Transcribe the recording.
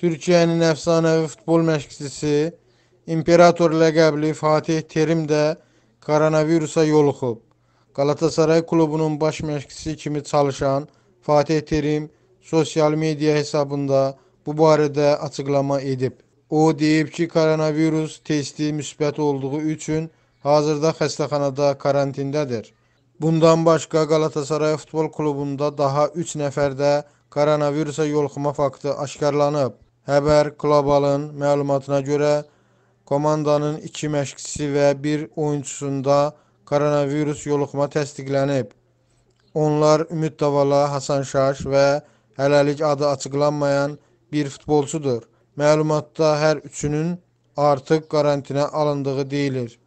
Türkiyənin əfsanəvi futbol məşqçisi İmperator ləqəbli Fatih Terim də koronavirusa yoluxub. Qalatasaray klubunun baş məşqçisi kimi çalışan Fatih Terim sosial media hesabında bu barədə açıqlama edib. O deyib ki, koronavirus testi müsbət olduğu üçün hazırda xəstəxanada karantindədir. Bundan başqa Qalatasaray futbol klubunda daha 3 nəfərdə koronavirusa yoluxma faktı aşkarlanıb. Xəbər Globalın məlumatına görə komandanın iki məşqçisi və bir oyunçusunda koronavirus yoluxma təsdiqlənib. Onlar Ümid Davala, Hasan Şaş və hələlik adı açıqlanmayan bir futbolçudur. Məlumatda hər üçünün artıq karantinə alındığı deyilir.